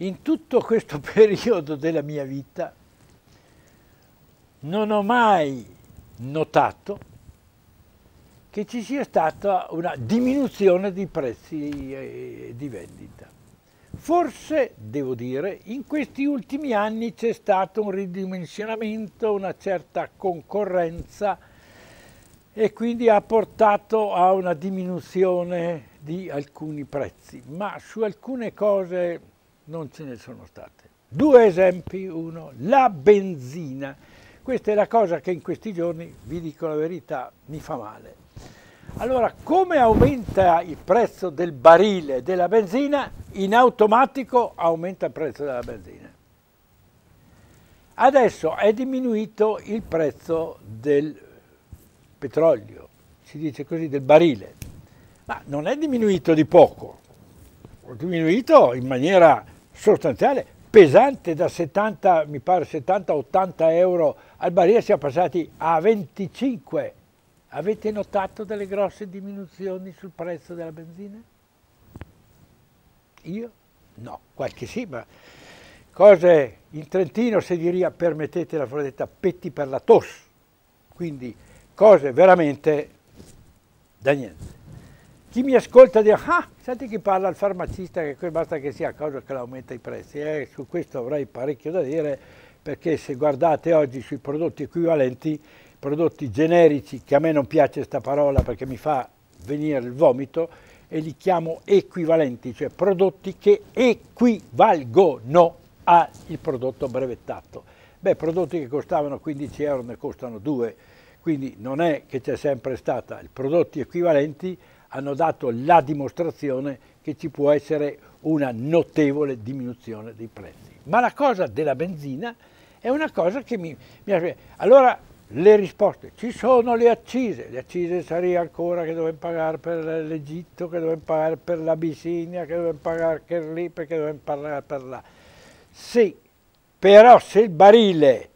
In tutto questo periodo della mia vita non ho mai notato che ci sia stata una diminuzione di prezzi eh, di vendita. Forse, devo dire, in questi ultimi anni c'è stato un ridimensionamento, una certa concorrenza e quindi ha portato a una diminuzione di alcuni prezzi, ma su alcune cose non ce ne sono state. Due esempi, uno, la benzina. Questa è la cosa che in questi giorni, vi dico la verità, mi fa male. Allora, come aumenta il prezzo del barile della benzina? In automatico aumenta il prezzo della benzina. Adesso è diminuito il prezzo del petrolio, si dice così, del barile, ma non è diminuito di poco, è diminuito in maniera sostanziale, pesante da 70, mi pare 70-80 euro al barile, siamo passati a 25. Avete notato delle grosse diminuzioni sul prezzo della benzina? Io? No, qualche sì, ma cose in Trentino si diria, permettete la frodetta, petti per la tos, quindi cose veramente da niente chi mi ascolta dirà, ah, senti chi parla il farmacista che basta che sia a causa che l'aumenta i prezzi. Eh, su questo avrei parecchio da dire perché se guardate oggi sui prodotti equivalenti, prodotti generici, che a me non piace questa parola perché mi fa venire il vomito, e li chiamo equivalenti, cioè prodotti che equivalgono al prodotto brevettato. Beh, prodotti che costavano 15 euro ne costano 2, quindi non è che c'è sempre stata. I prodotti equivalenti hanno dato la dimostrazione che ci può essere una notevole diminuzione dei prezzi. Ma la cosa della benzina è una cosa che mi... mi allora le risposte, ci sono le accise, le accise sarei ancora che dobbiamo pagare per l'Egitto, che dobbiamo pagare per l'Abissinia, che dobbiamo pagare per lì, perché dobbiamo pagare per là. Sì, però se il barile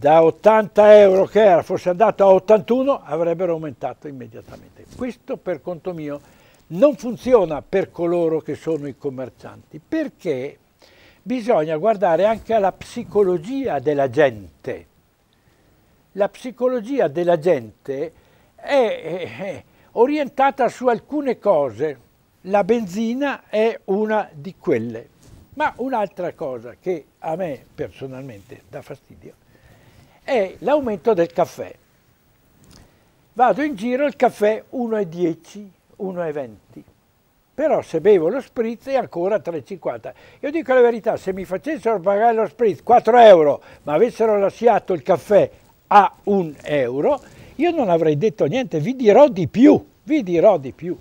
da 80 euro che era fosse andato a 81 avrebbero aumentato immediatamente. Questo per conto mio non funziona per coloro che sono i commercianti perché bisogna guardare anche alla psicologia della gente. La psicologia della gente è orientata su alcune cose, la benzina è una di quelle. Ma un'altra cosa che a me personalmente dà fastidio è l'aumento del caffè. Vado in giro il caffè 1,10, 1,20, però se bevo lo spritz è ancora 3,50. Io dico la verità, se mi facessero pagare lo spritz 4 euro, ma avessero lasciato il caffè a 1 euro, io non avrei detto niente, vi dirò di più, vi dirò di più,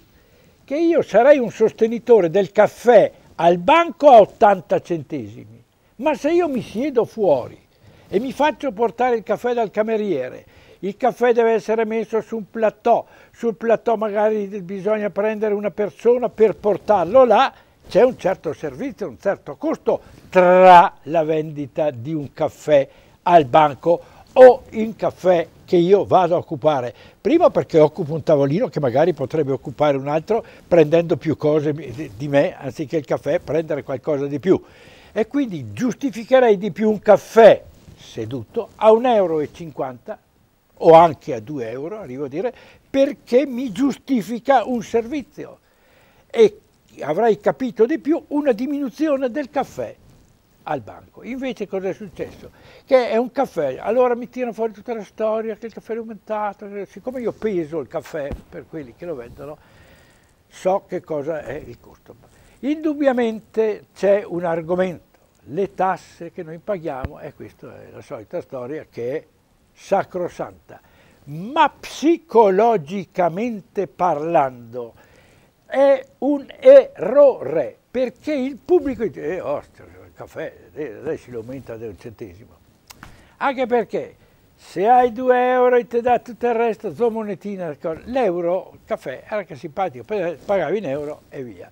che io sarei un sostenitore del caffè al banco a 80 centesimi, ma se io mi siedo fuori e mi faccio portare il caffè dal cameriere. Il caffè deve essere messo su un plateau, sul plateau magari bisogna prendere una persona per portarlo là, c'è un certo servizio, un certo costo tra la vendita di un caffè al banco o in caffè che io vado a occupare. Prima perché occupo un tavolino che magari potrebbe occupare un altro prendendo più cose di me, anziché il caffè prendere qualcosa di più. E quindi giustificherei di più un caffè seduto a 1,50 euro o anche a 2 euro, arrivo a dire, perché mi giustifica un servizio e avrai capito di più una diminuzione del caffè al banco. Invece cosa è successo? Che è un caffè, allora mi tirano fuori tutta la storia che il caffè è aumentato, eh, siccome io peso il caffè per quelli che lo vendono, so che cosa è il costo. Indubbiamente c'è un argomento le tasse che noi paghiamo, e questa è la solita storia che è sacrosanta. Ma psicologicamente parlando è un errore, perché il pubblico dice, eh, ostia, il caffè, eh, adesso lo aumenta di un centesimo. Anche perché se hai 2 euro e ti dà tutto il resto, tua monetina, l'euro, il caffè, era anche simpatico, pagavi in euro e via.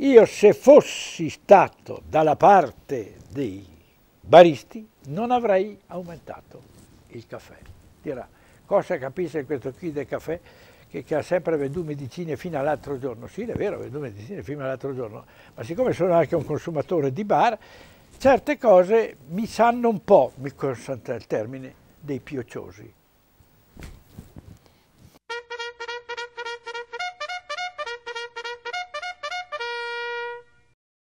Io se fossi stato dalla parte dei baristi non avrei aumentato il caffè. Dirà, cosa capisce questo qui del caffè che, che ha sempre venduto medicine fino all'altro giorno? Sì, è vero, ha venduto medicine fino all'altro giorno, ma siccome sono anche un consumatore di bar, certe cose mi sanno un po', mi consente il termine, dei piociosi.